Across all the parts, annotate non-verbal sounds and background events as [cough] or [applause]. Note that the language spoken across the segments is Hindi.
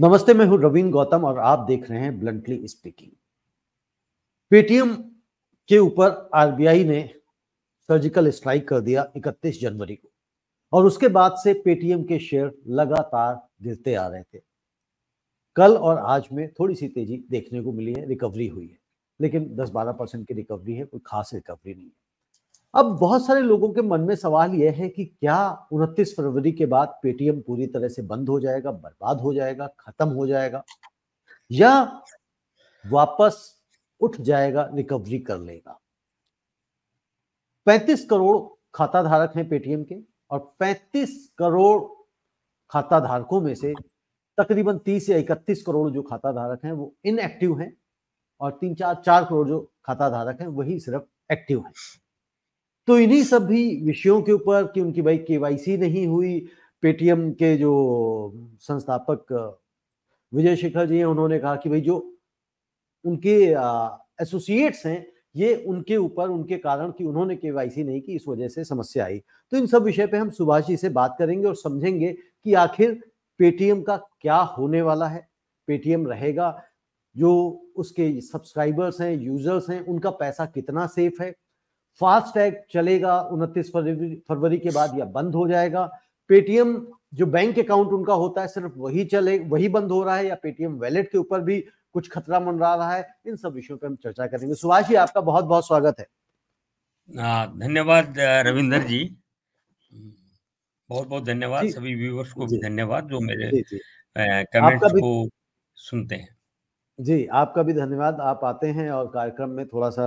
नमस्ते मैं हूं रवीन गौतम और आप देख रहे हैं ब्लंटली स्पीकिंग पेटीएम के ऊपर आरबीआई ने सर्जिकल स्ट्राइक कर दिया 31 जनवरी को और उसके बाद से पेटीएम के शेयर लगातार गिरते आ रहे थे कल और आज में थोड़ी सी तेजी देखने को मिली है रिकवरी हुई है लेकिन 10-12 परसेंट की रिकवरी है कोई खास रिकवरी नहीं है अब बहुत सारे लोगों के मन में सवाल यह है कि क्या 29 फरवरी के बाद पेटीएम पूरी तरह से बंद हो जाएगा बर्बाद हो जाएगा खत्म हो जाएगा या वापस उठ जाएगा रिकवरी कर लेगा 35 करोड़ खाता धारक हैं पेटीएम के और 35 करोड़ खाता धारकों में से तकरीबन 30 या 31 करोड़ जो खाता धारक हैं वो इनएक्टिव हैं और तीन चार चार करोड़ जो खाता धारक हैं वही सिर्फ एक्टिव हैं तो इन्हीं सब भी विषयों के ऊपर कि उनकी भाई केवाईसी नहीं हुई पेटीएम के जो संस्थापक विजय शेखर जी हैं उन्होंने कहा कि भाई जो उनके एसोसिएट्स हैं ये उनके ऊपर उनके कारण कि उन्होंने केवाईसी नहीं की इस वजह से समस्या आई तो इन सब विषय पे हम सुभाष जी से बात करेंगे और समझेंगे कि आखिर पेटीएम का क्या होने वाला है पेटीएम रहेगा जो उसके सब्सक्राइबर्स हैं यूजर्स हैं उनका पैसा कितना सेफ है फास्टैग चलेगा उनतीस फरवरी फरवरी के बाद या बंद हो जाएगा पेटीएम जो बैंक अकाउंट उनका होता है सिर्फ वही चले वही बंद हो रहा है या पेटीएम वैलेट के ऊपर भी कुछ खतरा मंडरा रहा है इन सब विषयों पर हम चर्चा करेंगे सुभाष जी आपका बहुत बहुत स्वागत है धन्यवाद रविंदर जी बहुत बहुत धन्यवाद सभी व्यूवर्स को भी धन्यवाद जो मेरे कमेंट्स को सुनते हैं जी आपका भी धन्यवाद आप आते हैं और कार्यक्रम में थोड़ा सा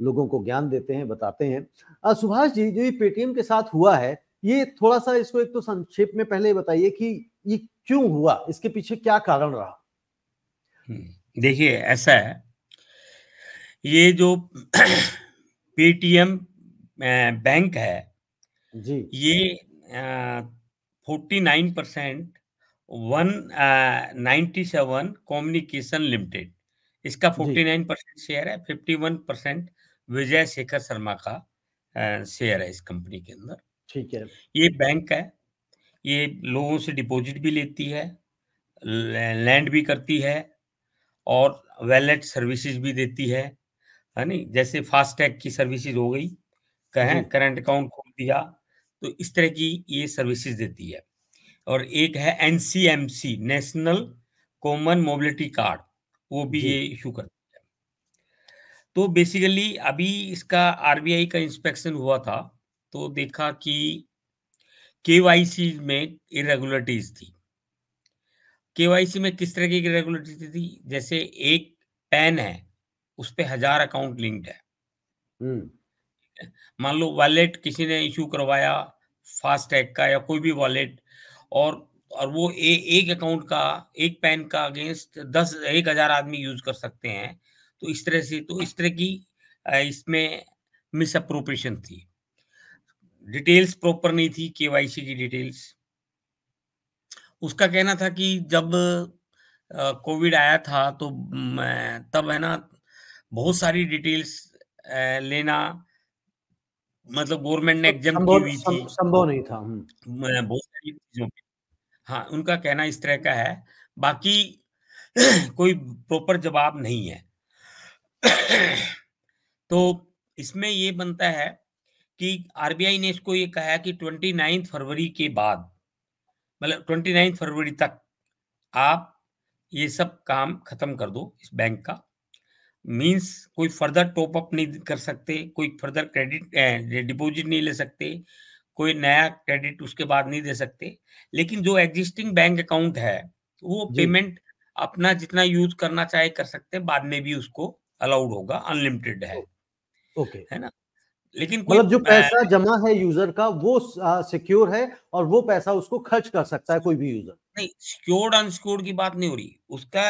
लोगों को ज्ञान देते हैं बताते हैं सुभाष जी जो ये पेटीएम के साथ हुआ है ये थोड़ा सा इसको एक तो संक्षेप में पहले बताइए कि ये क्यों हुआ इसके पीछे क्या कारण रहा देखिए ऐसा है ये जो [clears throat] पेटीएम बैंक है जी ये forty nine percent one ninety seven communication limited इसका फोर्टी नाइन परसेंट शेयर है fifty one percent Vijay Shekhar Sharma का शेयर है इस कंपनी के अंदर ठीक है ये बैंक है ये लोगों से डिपॉजिट भी लेती है लैंड भी करती है और वैलेट सर्विसेज भी देती है है नहीं जैसे फास्टैग की सर्विसेज हो गई कहें करंट अकाउंट खोल दिया तो इस तरह की ये सर्विसेज देती है और एक है NCMC national common mobility card वो भी ये इशू करती तो बेसिकली अभी इसका आरबीआई का इंस्पेक्शन हुआ था तो देखा कि केवाईसी में इरेगुलरिटीज थी केवाईसी में किस तरह की इरेगुलरिटी थी जैसे एक पैन है उस पर हजार अकाउंट लिंक्ड है हम्म। मान लो वॉलेट किसी ने इशू करवाया फास्टैग का या कोई भी वॉलेट और और वो ए, एक अकाउंट का एक पैन का अगेंस्ट दस एक हजार आदमी यूज कर सकते हैं तो इस तरह से तो इस तरह की इसमें मिस अप्रोप्रिएशन थी डिटेल्स प्रॉपर नहीं थी केवाईसी की डिटेल्स उसका कहना था कि जब कोविड आया था तो तब है ना बहुत सारी डिटेल्स लेना मतलब गवर्नमेंट ने एग्जाम तो हुई थी संभव नहीं था हम्म। बहुत सारी चीजों की हाँ उनका कहना इस तरह का है बाकी [clears throat] कोई प्रॉपर जवाब नहीं है [coughs] तो इसमें ये बनता है कि आरबीआई ने इसको ये कहा कि ट्वेंटी नाइन्थ फरवरी के बाद मतलब ट्वेंटी नाइन्थ फरवरी तक आप ये सब काम खत्म कर दो इस बैंक का मींस कोई फर्दर टॉप अप नहीं कर सकते कोई फर्दर क्रेडिट डिपॉजिट नहीं ले सकते कोई नया क्रेडिट उसके बाद नहीं दे सकते लेकिन जो एग्जिस्टिंग बैंक अकाउंट है वो पेमेंट अपना जितना यूज करना चाहे कर सकते हैं बाद में भी उसको अलाउड होगा अनलिमिटेड है ओके है ना लेकिन मतलब जो पैसा जमा है यूजर का वो सिक्योर है और वो पैसा उसको खर्च कर सकता है कोई भी यूजर नहीं सिक्योर्ड अनसिक्योर्ड की बात नहीं हो रही उसका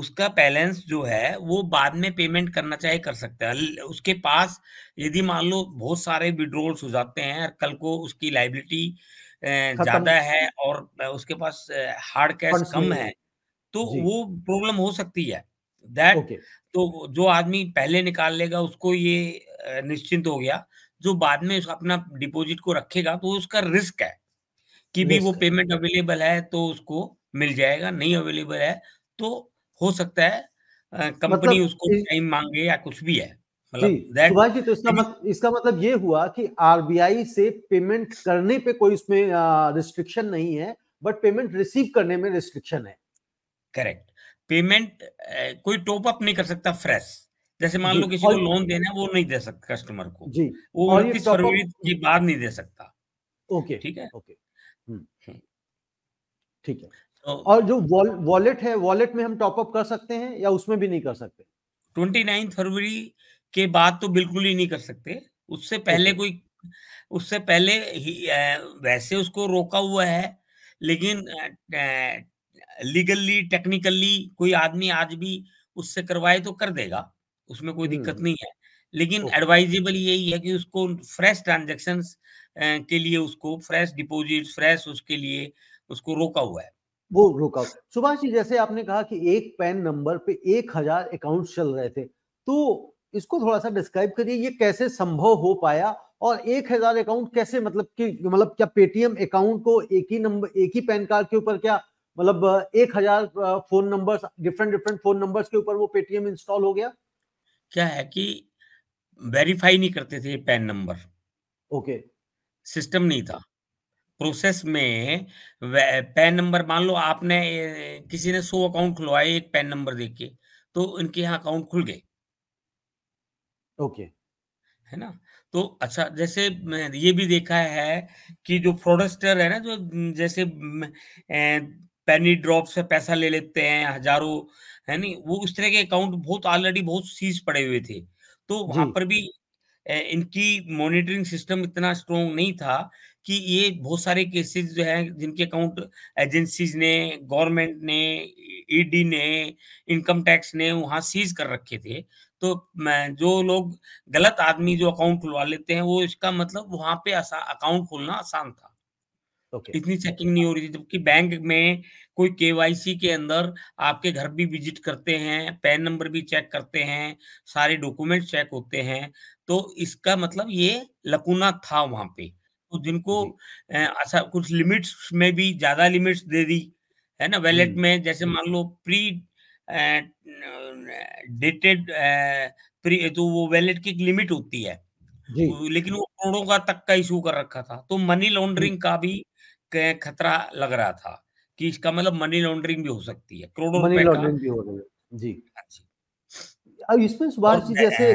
उसका बैलेंस जो है वो बाद में पेमेंट करना चाहे कर सकता है उसके पास यदि मान लो बहुत सारे विड्रोल्स हो जाते हैं कल को उसकी लाइबिलिटी ज्यादा है और उसके पास हार्ड कैश कम है तो वो प्रॉब्लम हो सकती है दैट okay. तो जो आदमी पहले निकाल लेगा उसको ये निश्चिंत हो गया जो बाद में अपना डिपॉजिट को रखेगा तो उसका रिस्क है कि भी वो पेमेंट अवेलेबल है तो उसको मिल जाएगा नहीं अवेलेबल है तो हो सकता है कंपनी मतलब उसको टाइम मांगे या कुछ भी है मतलब जी तो इसका मत, इसका मतलब ये हुआ कि आरबीआई से पेमेंट करने पे कोई इसमें रिस्ट्रिक्शन नहीं है बट पेमेंट रिसीव करने में रिस्ट्रिक्शन है करेक्ट पेमेंट कोई टॉप अप नहीं कर सकता फ्रेश जैसे मान लो किसी को लोन देना है वो नहीं दे सकता कस्टमर को जी वो उनतीस फरवरी के बाद नहीं दे सकता ओके ठीक है ओके हम्म। हम्म। ठीक है तो और जो वॉलेट है वॉलेट में हम टॉप अप कर सकते हैं या उसमें भी नहीं कर सकते ट्वेंटी नाइन फरवरी के बाद तो बिल्कुल ही नहीं कर सकते उससे पहले okay. कोई उससे पहले ही वैसे उसको रोका हुआ है लेकिन लीगली टेक्निकली कोई आदमी आज भी उससे करवाए तो कर देगा उसमें कोई दिक्कत हम्म। नहीं है लेकिन एडवाइजेबल यही है कि उसको फ्रेश ट्रांजेक्शन के लिए उसको फ्रेश डिपोजिट फ्रेश उसके लिए उसको रोका हुआ है वो रोका हुआ सुभाष जी जैसे आपने कहा कि एक पैन नंबर पे एक हजार अकाउंट चल रहे थे तो इसको थोड़ा सा डिस्क्राइब करिए ये कैसे संभव हो पाया और एक हजार अकाउंट कैसे मतलब कि मतलब क्या पेटीएम अकाउंट को एक ही नंबर एक ही पैन कार्ड के ऊपर क्या मतलब एक हजार phone numbers different different phone numbers के ऊपर वो पेटीएम इंस्टॉल हो गया क्या है कि वेरीफाई नहीं करते थे पैन नंबर ओके सिस्टम नहीं था प्रोसेस में पैन नंबर मान लो आपने किसी ने सो अकाउंट खुलवाए एक पैन नंबर देख के तो इनके यहाँ अकाउंट खुल गए ओके okay. है ना तो अच्छा जैसे ये भी देखा है कि जो फ्रॉडस्टर है ना जो जैसे पेनी ड्रॉप से पैसा ले लेते हैं हजारों है नहीं वो उस तरह के अकाउंट बहुत ऑलरेडी बहुत सीज पड़े हुए थे तो वहां पर भी इनकी मॉनिटरिंग सिस्टम इतना स्ट्रोंग नहीं था कि ये बहुत सारे केसेस जो है जिनके अकाउंट एजेंसीज ने गवर्नमेंट ने ईडी e ने इनकम टैक्स ने वहां सीज कर रखे थे तो जो लोग गलत आदमी जो अकाउंट खुलवा लेते हैं वो इसका मतलब वहां पे अकाउंट खोलना आसान था okay. इतनी चेकिंग नहीं हो रही थी जबकि बैंक में कोई केवाईसी के अंदर आपके घर भी विजिट करते हैं पैन नंबर भी चेक करते हैं सारे डॉक्यूमेंट चेक होते हैं तो इसका मतलब ये लकुना था वहां पे तो जिनको अच्छा कुछ लिमिट्स में भी ज्यादा लिमिट्स दे दी है ना वैलेट हम्म, में जैसे हम्म। मान लो प्री डेटेड प्री तो वो वैलेट की एक लिमिट होती है लेकिन वो करोड़ों का तक का इशू कर रखा था तो मनी लॉन्ड्रिंग का भी खतरा लग रहा था कि इसका मतलब मनी लॉन्ड्रिंग भी हो सकती है करोड़ों मनी लॉन्ड्रिंग भी हो रही है जी अच्छा अब इसमें सुभाष जी जैसे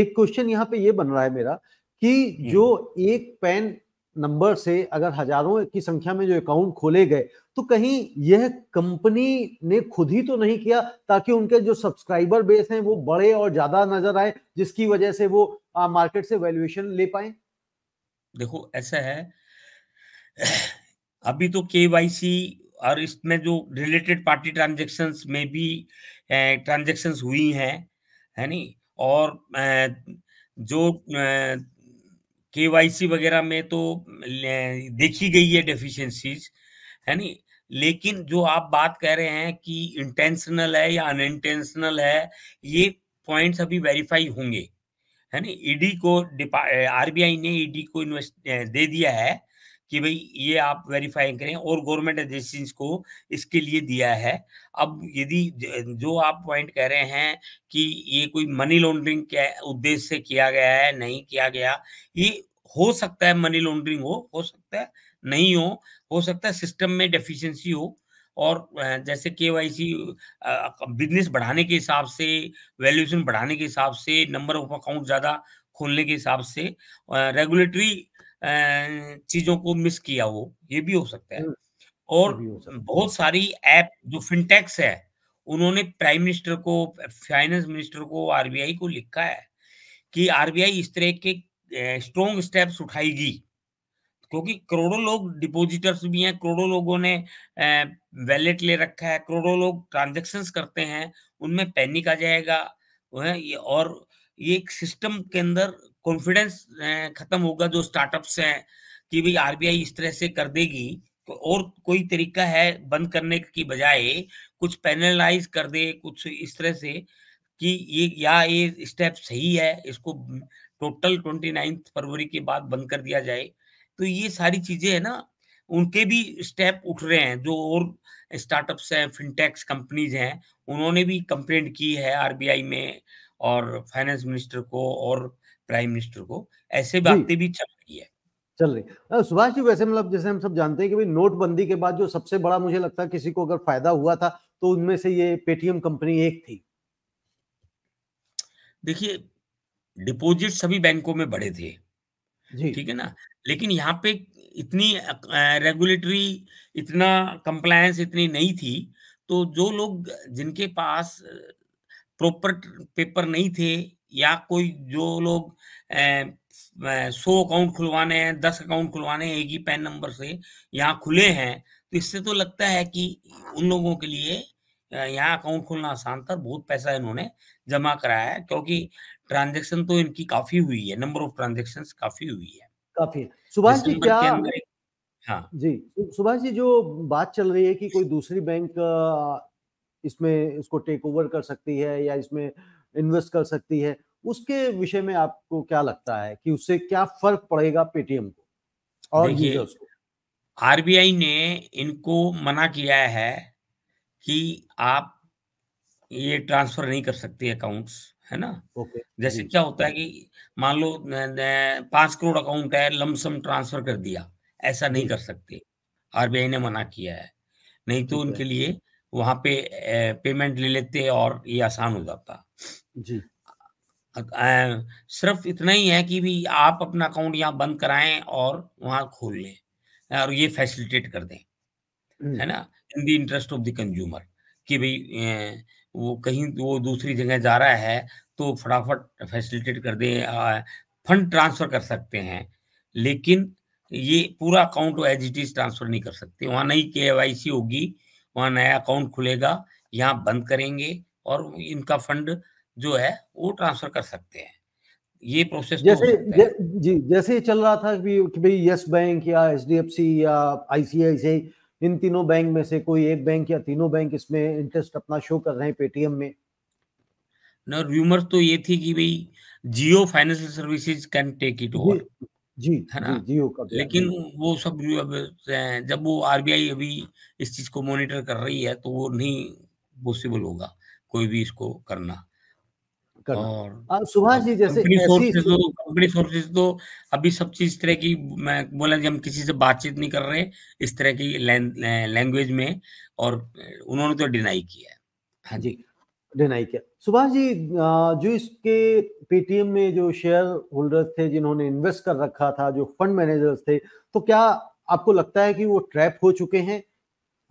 एक क्वेश्चन यहाँ पे ये बन रहा है मेरा कि जो एक पैन नंबर से अगर हजारों की संख्या में जो अकाउंट खोले गए तो कहीं यह कंपनी ने खुद ही तो नहीं किया ताकि उनके जो सब्सक्राइबर बेस हैं वो बड़े और ज्यादा नजर आए जिसकी वजह से वो आ, मार्केट से वैल्यूएशन ले पाए देखो ऐसा है अभी तो केवाईसी और इसमें जो रिलेटेड पार्टी ट्रांजेक्शन्स में भी ट्रांजेक्शन्स हुई हैं है नी और जो के वाई वगैरह में तो देखी गई है डेफिशिएंसीज है नी लेकिन जो आप बात कह रहे हैं कि इंटेंशनल है या अनइंटेंशनल है ये पॉइंट्स अभी वेरीफाई होंगे है नी ईडी e को आरबीआई ने ईडी e को इन्वेस्ट दे दिया है कि भाई ये आप वेरीफाई करें और गवर्नमेंट एजेंसीज को इसके लिए दिया है अब यदि जो आप पॉइंट कह रहे हैं कि ये कोई मनी लॉन्ड्रिंग के उद्देश्य से किया गया है नहीं किया गया ये हो सकता है मनी लॉन्ड्रिंग हो हो सकता है नहीं हो हो सकता है सिस्टम में डेफिशिएंसी हो और जैसे के बिजनेस बढ़ाने के हिसाब से वैल्यूएशन बढ़ाने के हिसाब से नंबर ऑफ अकाउंट ज़्यादा खोलने के हिसाब से रेगुलेटरी चीजों को मिस किया हो ये भी हो सकता है हम्म, और बहुत सारी ऐप जो फिनटेक्स है उन्होंने प्राइम मिनिस्टर को फाइनेंस मिनिस्टर को आरबीआई को लिखा है कि आरबीआई इस तरह के स्ट्रोंग स्टेप्स उठाएगी क्योंकि करोड़ों लोग डिपोजिटर्स भी हैं करोड़ों लोगों ने वैलेट ले रखा है करोड़ों लोग ट्रांजेक्शन करते हैं उनमें पैनिक आ जाएगा और ये एक सिस्टम के अंदर कॉन्फिडेंस eh, खत्म होगा जो स्टार्टअप्स हैं कि भाई आरबीआई इस तरह से कर देगी तो और कोई तरीका है बंद करने की बजाय कुछ पैनलाइज कर दे कुछ इस तरह से कि ये या ये स्टेप सही है इसको टोटल ट्वेंटी नाइन्थ फरवरी के बाद बंद कर दिया जाए तो ये सारी चीजें है ना उनके भी स्टेप उठ रहे हैं जो और स्टार्टअप्स हैं फिनटेक्स कंपनीज हैं उन्होंने भी कंप्लेंट की है आरबीआई में और फाइनेंस मिनिस्टर को और प्राइम मिनिस्टर को ऐसे बातें भी चल रही है चल रही सुभाष जी वैसे मतलब जैसे हम सब जानते हैं कि भाई नोटबंदी के बाद जो सबसे बड़ा मुझे लगता है किसी को अगर फायदा हुआ था तो उनमें से ये पेटीएम कंपनी एक थी देखिए डिपॉजिट सभी बैंकों में बढ़े थे ठीक है ना लेकिन यहाँ पे इतनी रेगुलेटरी इतना कंप्लायंस इतनी नहीं थी तो जो लोग जिनके पास प्रॉपर पेपर नहीं थे या कोई जो लोग सौ अकाउंट खुलवाने हैं दस अकाउंट खुलवाने हैं एक ही पैन नंबर से यहाँ खुले हैं तो इससे तो लगता है कि उन लोगों के लिए यहाँ अकाउंट खोलना आसान था बहुत पैसा इन्होंने जमा कराया है क्योंकि ट्रांजेक्शन तो इनकी काफी हुई है नंबर ऑफ ट्रांजेक्शन काफी हुई है काफी सुभाष जी क्या हाँ जी सुभाष जी जो बात चल रही है कि कोई दूसरी बैंक इसमें इसको टेक ओवर कर सकती है या इसमें इन्वेस्ट कर सकती है उसके विषय में आपको क्या लगता है कि उससे क्या फर्क पड़ेगा पेटीएम को और आर बी आरबीआई ने इनको मना किया है कि आप ये ट्रांसफर नहीं कर सकते अकाउंट्स है ना ओके okay. जैसे क्या होता है कि मान लो पांच करोड़ अकाउंट है लमसम ट्रांसफर कर दिया ऐसा नहीं कर सकते आरबीआई ने मना किया है नहीं तो उनके लिए वहां पे पेमेंट ले लेते और ये आसान हो जाता जी सिर्फ इतना ही है कि भी आप अपना अकाउंट यहाँ बंद कराएं और वहाँ खोल लें और ये फैसिलिटेट कर दें है ना in the interest of the consumer कि भाई वो कहीं वो दूसरी जगह जा रहा है तो फटाफट फैसिलिटेट कर दें फंड ट्रांसफर कर सकते हैं लेकिन ये पूरा account as it is transfer नहीं कर सकते वहाँ नई के होगी वहाँ नया अकाउंट खुलेगा यहाँ बंद करेंगे और इनका फंड जो है वो ट्रांसफर कर सकते हैं ये प्रोसेस जैसे जै, जी जैसे चल रहा था कि, भाई यस बैंक या एच डी एफ सी या आईसीआईसीआई इन तीनों बैंक में से कोई एक बैंक या तीनों बैंक इसमें इंटरेस्ट अपना शो कर रहे हैं पेटीएम में ना र्यूमर तो ये थी कि भाई Jio financial services can take it over जी है ना जियो का लेकिन वो सब जब वो आरबीआई अभी इस चीज को मॉनिटर कर रही है तो वो नहीं पॉसिबल होगा कोई भी इसको करना करना सुभाष जी जैसे कंपनी सोर्सेज तो अभी सब चीज इस तरह की मैं बोला कि हम किसी से बातचीत नहीं कर रहे इस तरह की लैंग्वेज में और उन्होंने तो डिनाई किया हाँ जी डिनाई किया सुभाष जी जो इसके पेटीएम में जो शेयर होल्डर्स थे जिन्होंने इन्वेस्ट कर रखा था जो फंड मैनेजर्स थे तो क्या आपको लगता है कि वो ट्रैप हो चुके हैं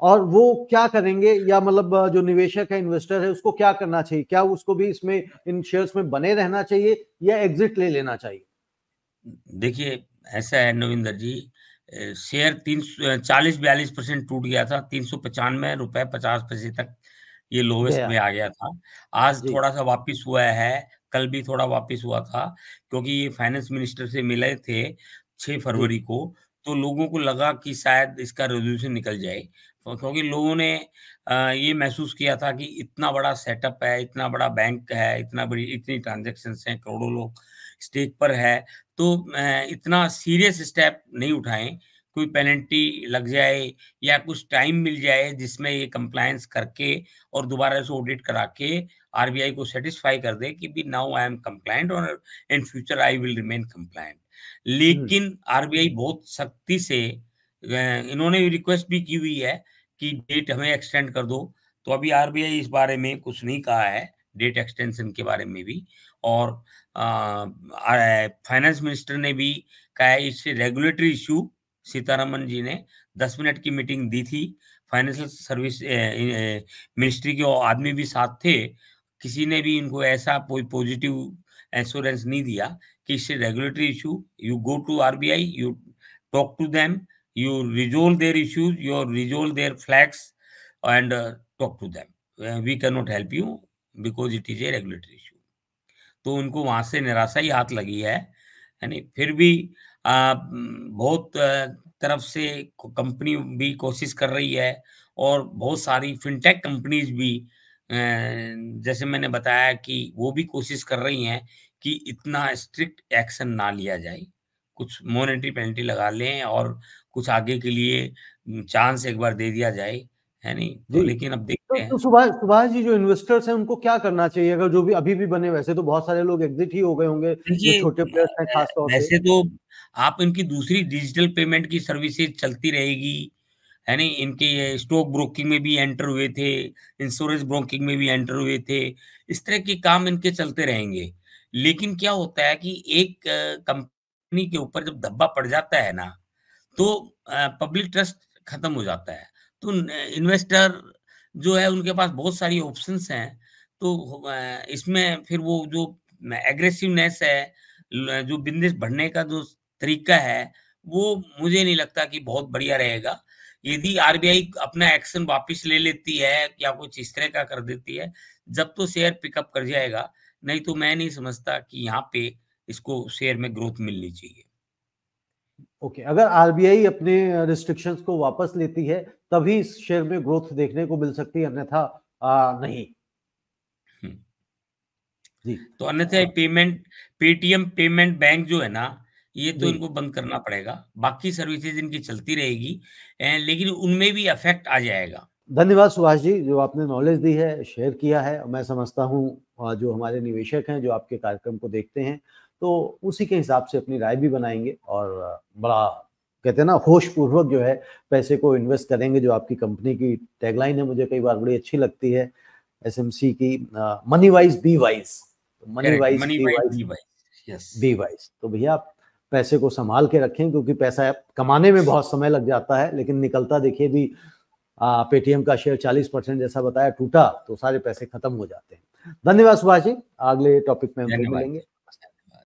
और वो क्या करेंगे या मतलब जो निवेशक है इन्वेस्टर है उसको क्या करना चाहिए क्या उसको भी इसमें इन शेयर्स में बने रहना चाहिए या एग्जिट ले लेना चाहिए देखिए ऐसा है नविंदर जी शेयर तीन चालीस बयालीस परसेंट टूट गया था तीन सौ पचानवे रुपए पचास पैसे तक ये लोवेस्ट में आ गया था आज थोड़ा सा वापिस हुआ है कल भी थोड़ा वापिस हुआ था क्योंकि ये फाइनेंस मिनिस्टर से मिले थे छह फरवरी को तो लोगों को लगा कि शायद इसका रेजोल्यूशन निकल जाए तो क्योंकि लोगों ने ये महसूस किया था कि इतना बड़ा सेटअप है इतना बड़ा बैंक है इतना बड़ी इतनी ट्रांजेक्शन हैं करोड़ों लोग स्टेज पर है तो इतना सीरियस स्टेप नहीं उठाएं कोई पेनल्टी लग जाए या कुछ टाइम मिल जाए जिसमें ये कंप्लायंस करके और दोबारा से ऑडिट करा के आर को सेटिस्फाई कर दे कि भी नाउ आई एम कम्प्लाइंट और in future I will remain compliant लेकिन आर बहुत सख्ती से इन्होंने रिक्वेस्ट भी की हुई है कि डेट हमें एक्सटेंड कर दो तो अभी आरबीआई इस बारे में कुछ नहीं कहा है डेट एक्सटेंशन के बारे में भी और फाइनेंस मिनिस्टर ने भी कहा है इससे रेगुलेटरी इशू सीतारमन जी ने दस मिनट की मीटिंग दी थी फाइनेंशियल सर्विस मिनिस्ट्री के आदमी भी साथ थे किसी ने भी इनको ऐसा कोई पॉजिटिव एश्योरेंस नहीं दिया कि इससे regulatory issue you go to RBI you talk to them you resolve their issues you resolve their flags and uh, talk to them uh, we cannot help you because it is a regulatory issue तो उनको वहां से निराशा ही हाथ लगी है यानी फिर भी आ, बहुत तरफ से कंपनी भी कोशिश कर रही है और बहुत सारी फिनटेक कंपनीज भी जैसे मैंने बताया कि वो भी कोशिश कर रही हैं कि इतना स्ट्रिक्ट एक्शन ना लिया जाए कुछ मोनेटरी पेनल्टी लगा लें और कुछ आगे के लिए चांस एक बार दे दिया जाए है नहीं तो लेकिन अब तो देखते हैं तो सुभाष सुभाष जी जो इन्वेस्टर्स हैं उनको क्या करना चाहिए अगर जो भी अभी भी बने वैसे तो बहुत सारे लोग एग्जिट ही हो गए होंगे जो छोटे प्लेयर्स हैं खासतौर से वैसे तो आप इनकी दूसरी डिजिटल पेमेंट की सर्विसेज चलती रहेगी है नहीं इनके ये स्टॉक ब्रोकिंग में भी एंटर हुए थे इंश्योरेंस ब्रोकिंग में भी एंटर हुए थे इस तरह के काम इनके चलते रहेंगे लेकिन क्या होता है कि एक कंपनी कंपनी के ऊपर जब धब्बा पड़ जाता है ना तो पब्लिक ट्रस्ट खत्म हो जाता है तो इन्वेस्टर जो है उनके पास बहुत सारी ऑप्शन हैं तो इसमें फिर वो जो एग्रेसिवनेस है जो बिजनेस बढ़ने का जो तरीका है वो मुझे नहीं लगता कि बहुत बढ़िया रहेगा यदि आरबीआई अपना एक्शन वापस ले लेती है या कुछ इस तरह का कर देती है जब तो शेयर पिकअप कर जाएगा नहीं तो मैं नहीं समझता कि यहाँ पे इसको शेयर में ग्रोथ मिलनी चाहिए ओके okay, अगर आरबीआई अपने रिस्ट्रिक्शंस को वापस लेती है तभी शेयर में ग्रोथ देखने को मिल सकती है अन्यथा नहीं हम्म। जी तो अन्यथा पेमेंट पेटीएम पेमेंट बैंक जो है ना ये तो इनको बंद करना पड़ेगा बाकी सर्विसेज इनकी चलती रहेगी लेकिन उनमें भी अफेक्ट आ जाएगा धन्यवाद सुभाष जी जो आपने नॉलेज दी है शेयर किया है मैं समझता हूँ जो हमारे निवेशक हैं जो आपके कार्यक्रम को देखते हैं तो उसी के हिसाब से अपनी राय भी बनाएंगे और बड़ा कहते हैं ना होश पूर्वक जो है पैसे को इन्वेस्ट करेंगे जो आपकी कंपनी की टैगलाइन है मुझे कई बार बड़ी अच्छी लगती है एस की money wise B wise money wise B wise तो भैया आप पैसे को संभाल के रखें क्योंकि पैसा कमाने में बहुत समय लग जाता है लेकिन निकलता देखिए भी पेटीएम का शेयर 40 परसेंट जैसा बताया टूटा तो सारे पैसे खत्म हो जाते हैं धन्यवाद सुभाष जी अगले टॉपिक में हम मिलेंगे